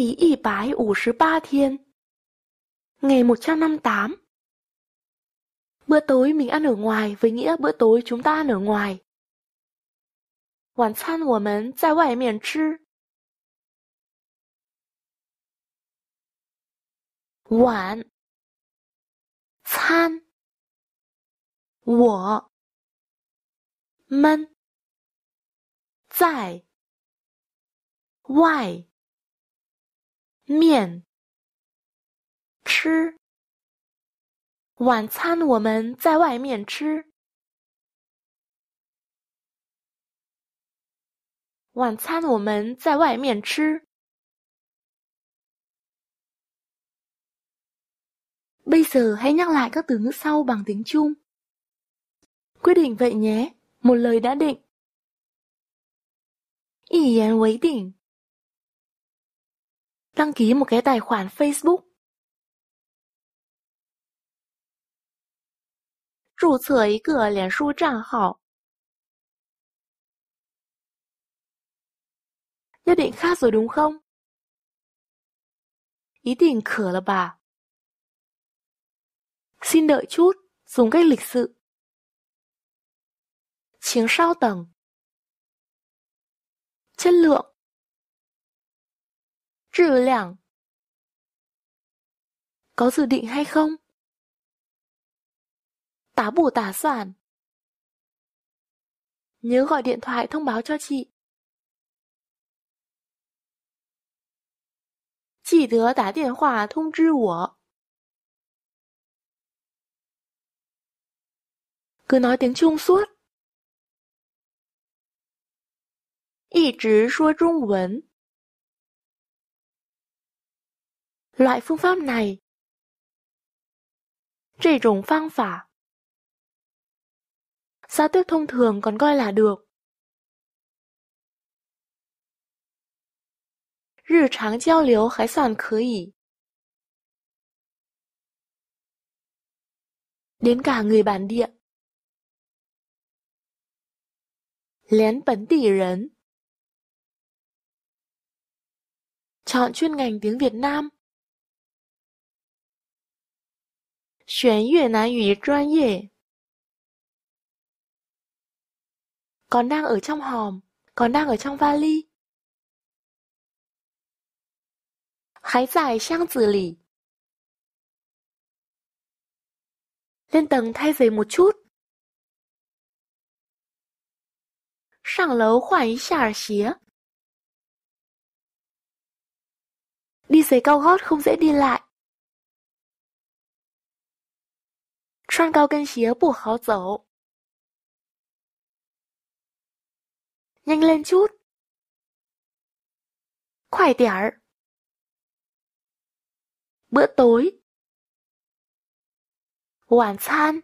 第一百五十八 thiên Ngày tám Bữa tối mình ăn ở ngoài với nghĩa bữa tối chúng ta ăn ở ngoài. 晚餐我们在外面吃。晚餐我们在外。面，吃。晚餐我们在外面吃。晚餐我们在外面吃。Bây giờ hãy nhắc lại các từ ngữ sau bằng tiếng Trung. Quyết định vậy nhé, một lời đã định. định đăng ký một cái tài khoản Facebook. 注册一个脸书账号。Nhất định khác rồi đúng không? Ý định khở là bà. Xin đợi chút, dùng cách lịch sự. Chiếng sao tầng. Chất lượng. 质量，có dự định hay không？tá bù tả sản. Nhớ gọi điện thoại thông báo cho chị. Chỉ đứa Cứ nói tiếng Trung suốt, 一直说中文 loại phương pháp này. rụng phả Xã tước thông thường còn coi là được. đến cả người bản địa. Lén bẩn tỉ rấn. Chọn chuyên ngành tiếng Việt Nam. Còn đang ở trong hòm còn đang ở trong vali khái giải sang tử lỉ lên tầng thay giày một chút sang lấu khoảng xả xía đi giày cao gót không dễ đi lại 穿高跟鞋不好走，nhanh lên chút，快点儿。bữa tối, 晚餐